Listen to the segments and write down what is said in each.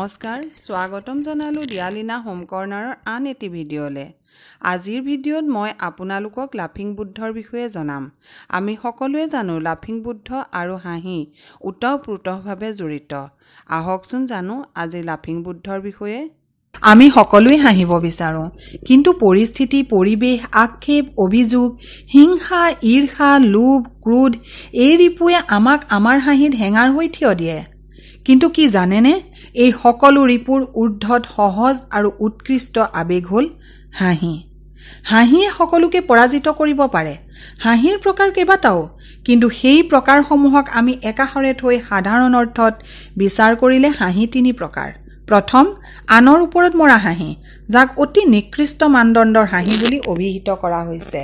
নমস্কাৰ স্বাগতম জনালোঁ দিয়ালিনা হোম কৰ্ণাৰৰ আন এটি ভিডিঅ'লৈ আজিৰ ভিডিঅ'ত মই আপোনালোকক লাফিং বুদ্ধৰ বিষয়ে জনাম আমি সকলোৱে জানো লাফিং বুদ্ধ আৰু হাঁহি ওতঃপ্ৰোতভাৱে জড়িত আহকচোন জানো আজি লাফিং বুদ্ধৰ বিষয়ে আমি সকলোৱে হাঁহিব বিচাৰোঁ কিন্তু পৰিস্থিতি পৰিৱেশ আক্ষেপ অভিযোগ হিংসা ঈৰ্ষা লোভ ক্ৰোধ এই ৰিপুৱে আমাক আমাৰ হাঁহিত হেঙাৰ হৈ থিয় দিয়ে কিন্তু কি জানেনে এই সকলো ৰিপুৰ ঊৰ্ধত সহজ আৰু উৎকৃষ্ট আৱেগ হ'ল হাঁহি হাঁহিয়ে সকলোকে পৰাজিত কৰিব পাৰে হাঁহিৰ প্ৰকাৰ কেইবাটাও কিন্তু সেই প্ৰকাৰসমূহক আমি একাষৰে থৈ সাধাৰণ অৰ্থত বিচাৰ কৰিলে হাঁহি তিনি প্ৰকাৰ প্ৰথম আনৰ ওপৰত মৰা হাঁহি যাক অতি নিকৃষ্ট মানদণ্ডৰ হাঁহি বুলি অভিহিত কৰা হৈছে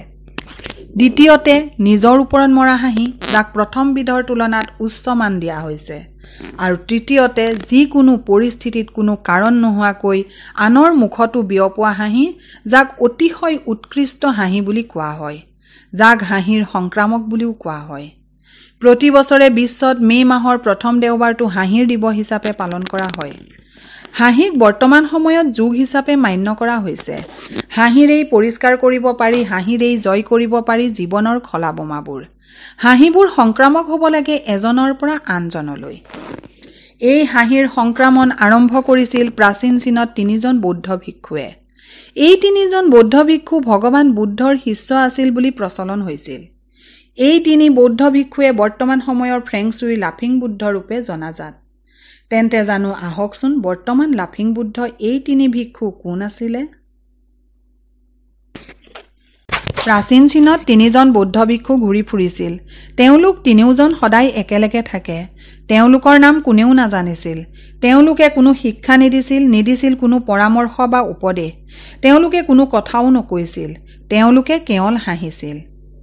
দ্বিতীয়তে নিজৰ ওপৰত মৰা হাঁহি যাক প্ৰথমবিধৰ তুলনাত উচ্চ মান দিয়া হৈছে আৰু তৃতীয়তে যিকোনো পৰিস্থিতিত কোনো কাৰণ নোহোৱাকৈ আনৰ মুখতো বিয়পোৱা হাঁহি যাক অতিশয় উৎকৃষ্ট হাঁহি বুলি কোৱা হয় যাক হাঁহিৰ সংক্ৰামক বুলিও কোৱা হয় প্ৰতি বছৰে বিশ্বত মে' মাহৰ প্ৰথম দেওবাৰটো হাঁহিৰ দিৱস হিচাপে পালন কৰা হয় হাঁহিক বৰ্তমান সময়ত যোগ হিচাপে মান্য কৰা হৈছে হাঁহিৰেই পৰিষ্কাৰ কৰিব পাৰি হাঁহিৰেই জয় কৰিব পাৰি জীৱনৰ খলা বোমাবোৰ হাঁহিবোৰ সংক্ৰামক হ'ব লাগে এজনৰ পৰা আনজনলৈ এই হাঁহিৰ সংক্ৰামণ আৰম্ভ কৰিছিল প্ৰাচীন চীনত তিনিজন বৌদ্ধ ভিক্ষুৱে এই তিনিজন বৌদ্ধ ভিক্ষু ভগৱান বুদ্ধৰ শিষ্য আছিল বুলি প্ৰচলন হৈছিল এই তিনি বৌদ্ধ ভিক্ষুৱে বৰ্তমান সময়ৰ ফ্ৰেংচুইৰ লাফিং বুদ্ধৰূপে জনাজাত তেন্তে জানো আহকচোন বৰ্তমান লাফিং বুদ্ধ এই তিনি ভিক্ষু কোন আছিলে প্ৰাচীন চীনত তিনিজন বৌদ্ধ ভিক্ষু ঘূৰি ফুৰিছিল তেওঁলোক তিনিওজন সদায় একেলগে থাকে তেওঁলোকৰ নাম কোনেও নাজানিছিল তেওঁলোকে কোনো শিক্ষা নিদিছিল নিদিছিল কোনো পৰামৰ্শ বা উপদেশ তেওঁলোকে কোনো কথাও নকৈছিল তেওঁলোকে কেৱল হাঁহিছিল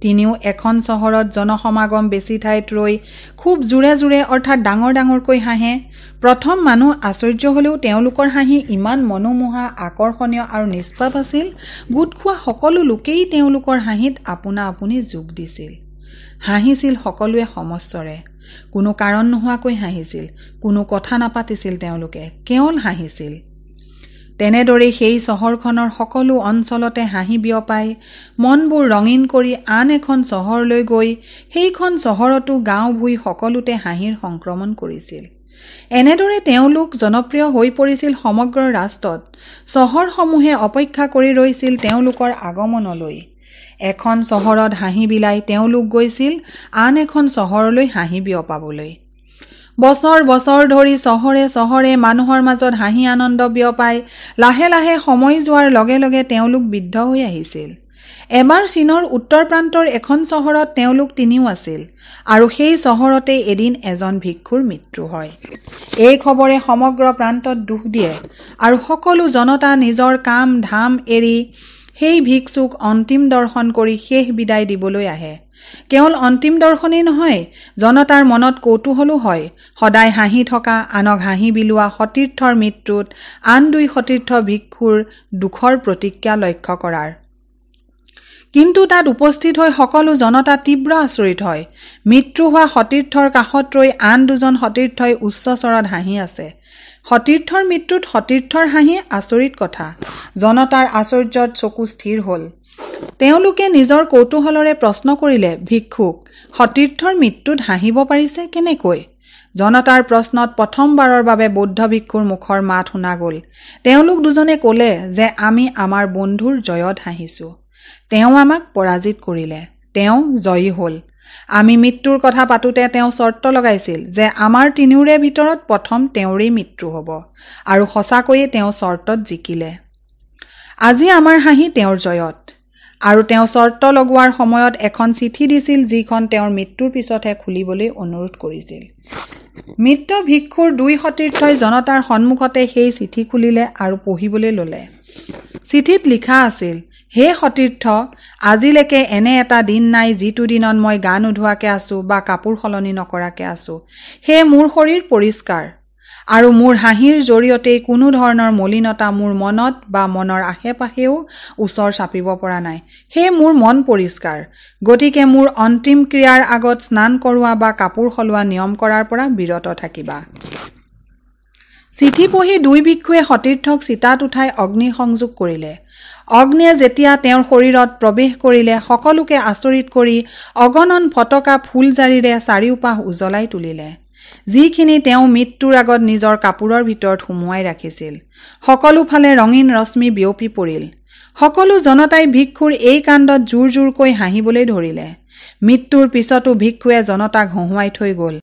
তিনিও এখন চহৰত জনসমাগম বেছি ঠাইত ৰৈ খুব জোৰে জোৰে অৰ্থাৎ ডাঙৰ ডাঙৰকৈ হাঁহে প্ৰথম মানুহ আশ্চৰ্য হ'লেও তেওঁলোকৰ হাঁহি ইমান মনোমোহা আকৰ্ষণীয় আৰু নিষ্পাপ আছিল গোট খোৱা সকলো লোকেই তেওঁলোকৰ হাঁহিত আপোনা আপুনি যোগ দিছিল হাঁহিছিল সকলোৱে সমস্যৰে কোনো কাৰণ নোহোৱাকৈ হাঁহিছিল কোনো কথা নাপাতিছিল তেওঁলোকে কেৱল হাঁহিছিল তেনেদৰেই সেই চহৰখনৰ সকলো অঞ্চলতে হাঁহি বিয়পাই মনবোৰ ৰঙীন কৰি আন এখন চহৰলৈ গৈ সেইখন চহৰতো গাঁও ভূঁই সকলোতে হাঁহিৰ সংক্ৰমণ কৰিছিল এনেদৰে তেওঁলোক জনপ্ৰিয় হৈ পৰিছিল সমগ্ৰ ৰাষ্ট্ৰত চহৰসমূহে অপেক্ষা কৰি ৰৈছিল তেওঁলোকৰ আগমনলৈ এখন চহৰত হাঁহি বিলাই তেওঁলোক গৈছিল আন এখন চহৰলৈ হাঁহি বিয়পাবলৈ বছৰ বছৰ ধৰি চহৰে চহৰে মানুহৰ মাজত হাঁহি আনন্দ বিয়পাই লাহে লাহে সময় যোৱাৰ লগে লগে তেওঁলোক বৃদ্ধ হৈ আহিছিল এবাৰ চীনৰ উত্তৰ প্ৰান্তৰ এখন চহৰত তেওঁলোক তিনিও আছিল আৰু সেই চহৰতে এদিন এজন ভিক্ষুৰ মৃত্যু হয় এই খবৰে সমগ্ৰ প্ৰান্তত দুখ দিয়ে আৰু সকলো জনতা নিজৰ কাম ধাম এৰি সেই ভিক্ষুক অন্তিম দৰ্শন কৰি শেষ বিদায় দিবলৈ আহে কেৱল অন্তিম দৰ্শনেই নহয় জনতাৰ মনত কৌতূহলো হয় সদায় হাঁহি থকা আনক হাঁহি বিলোৱা সতীৰ্থৰ মৃত্যুত আন দুই সতীৰ্থ ভিক্ষুৰ দুখৰ প্ৰতিজ্ঞা লক্ষ্য কৰাৰ কিন্তু তাত উপস্থিত হৈ সকলো জনতা তীব্ৰ আচৰিত হয় মৃত্যু হোৱা সতীৰ্থৰ কাষত ৰৈ আন দুজন সতীৰ্থই উচ্চ স্বৰত হাঁহি আছে সতীৰ্থৰ মৃত্যুত সতীৰ্থৰ হাঁহি আচৰিত কথা জনতাৰ আশ্চৰ্যত চকু স্থিৰ হ'ল তেওঁলোকে নিজৰ কৌতূহলৰে প্ৰশ্ন কৰিলে ভিক্ষুক সতীৰ্থৰ মৃত্যুত হাঁহিব পাৰিছে কেনেকৈ জনতাৰ প্ৰশ্নত প্ৰথমবাৰৰ বাবে বৌদ্ধ ভিক্ষুৰ মুখৰ মাত শুনা গ'ল তেওঁলোক দুজনে ক'লে যে আমি আমাৰ বন্ধুৰ জয়ত হাঁহিছোঁ তেওঁ আমাক পৰাজিত কৰিলে তেওঁ জয়ী হ'ল আমি মৃত্যুৰ কথা পাতোঁতে তেওঁ চৰ্ত লগাইছিল যে আমাৰ তিনিওৰে ভিতৰত প্ৰথম তেওঁৰেই মৃত্যু হ'ব আৰু সঁচাকৈয়ে তেওঁ চৰ্তত জিকিলে আজি আমাৰ হাঁহি তেওঁৰ জয়ত আৰু তেওঁ চৰ্ত লগোৱাৰ সময়ত এখন চিঠি দিছিল যিখন তেওঁৰ মৃত্যুৰ পিছতহে খুলিবলৈ অনুৰোধ কৰিছিল মৃত ভিক্ষুৰ দুই সতীৰ্থই জনতাৰ সন্মুখতে সেই চিঠি খুলিলে আৰু পঢ়িবলৈ ল'লে চিঠিত লিখা আছিল হে সতীৰ্থ আজিলৈকে এনে এটা দিন নাই যিটো দিনত মই গা নোধোৱাকৈ আছোঁ বা কাপোৰ সলনি নকৰাকৈ আছোঁ সেয়ে মোৰ শৰীৰ পৰিষ্কাৰ আৰু মোৰ হাঁহিৰ জৰিয়তে কোনো ধৰণৰ মলিনতা মোৰ মনত বা মনৰ আশে পাশেও ওচৰ চাপিব পৰা নাই সেয়ে মোৰ মন পৰিষ্কাৰ গতিকে মোৰ অন্তিম ক্ৰিয়াৰ আগত স্নান কৰোৱা বা কাপোৰ সলোৱা নিয়ম কৰাৰ পৰা বিৰত থাকিবা চিঠি পঢ়ি দুই ভিক্ষুৱে সতীৰ্থক চিতাত উঠাই অগ্নি সংযোগ কৰিলে অগ্নিয়ে যেতিয়া তেওঁৰ শৰীৰত প্ৰৱেশ কৰিলে সকলোকে আচৰিত কৰি অগণন ফটকা ফুলজাৰিৰে চাৰিওপাহ উজ্বলাই তুলিলে যিখিনি তেওঁ মৃত্যুৰ আগত নিজৰ কাপোৰৰ ভিতৰত সুমুৱাই ৰাখিছিল সকলোফালে ৰঙীন ৰশ্মি বিয়পি পৰিল সকলো জনতাই ভিক্ষুৰ এই কাণ্ডত জোৰ জোৰকৈ হাঁহিবলৈ ধৰিলে মৃত্যুৰ পিছতো ভিক্ষুৱে জনতাক হহুৱাই থৈ গ'ল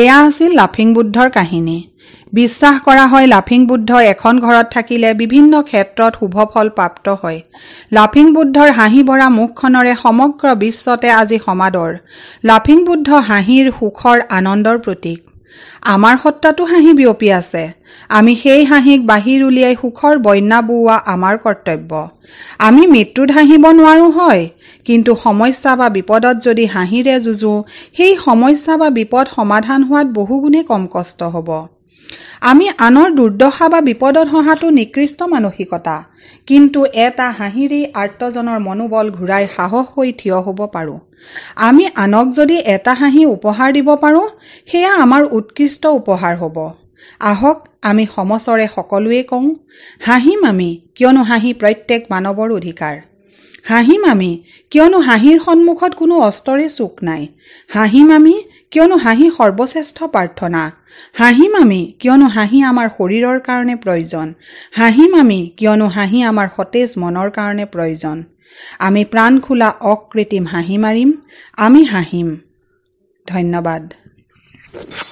এয়া আছিল লাফিং বুদ্ধৰ কাহিনী বিশ্বাস কৰা হয় লাফিং বুদ্ধ এখন ঘৰত থাকিলে বিভিন্ন ক্ষেত্ৰত শুভ ফল প্ৰাপ্ত হয় লাফিং বুদ্ধৰ হাঁহি ভৰা মুখখনৰে সমগ্ৰ বিশ্বতে আজি সমাদৰ লাফিং বুদ্ধ হাঁহিৰ সুখৰ আনন্দৰ প্ৰতীক আমাৰ সত্তাটো হাঁহি বিয়পি আছে আমি সেই হাঁহিক বাহিৰ উলিয়াই সুখৰ বন্যা বোওৱা আমাৰ কৰ্তব্য আমি মৃত্যুত হাঁহিব নোৱাৰোঁ হয় কিন্তু সমস্যা বা বিপদত যদি হাঁহিৰে যুঁজো সেই সমস্যা বা বিপদ সমাধান হোৱাত বহুগুণে কম কষ্ট হ'ব আমি আনৰ দুৰ্দশা বা বিপদত হঁহাটো নিকৃষ্ট মানসিকতা কিন্তু এটা হাঁহিৰেই আৰ্তজনৰ মনোবল ঘূৰাই সাহস হৈ থিয় হ'ব পাৰোঁ আমি আনক যদি এটা হাঁহি উপহাৰ দিব পাৰোঁ সেয়া আমাৰ উৎকৃষ্ট উপহাৰ হ'ব আহক আমি সমচৰে সকলোৱে কওঁ হাঁহিম আমি কিয়নো হাঁহি প্ৰত্যেক মানৱৰ অধিকাৰ হাঁহিম আমি কিয়নো হাঁহিৰ সন্মুখত কোনো অস্তৰে চুক নাই হাঁহিম আমি কিয়নো হাঁহি সৰ্বশ্ৰেষ্ঠ প্ৰাৰ্থনা হাঁহিম আমি কিয়নো হাঁহি আমাৰ শৰীৰৰ কাৰণে প্ৰয়োজন হাঁহিম আমি কিয়নো হাঁহি আমাৰ সতেজ মনৰ কাৰণে প্ৰয়োজন আমি প্ৰাণ খোলা অকৃত্ৰিম হাঁহি মাৰিম আমি হাঁহিম ধন্যবাদ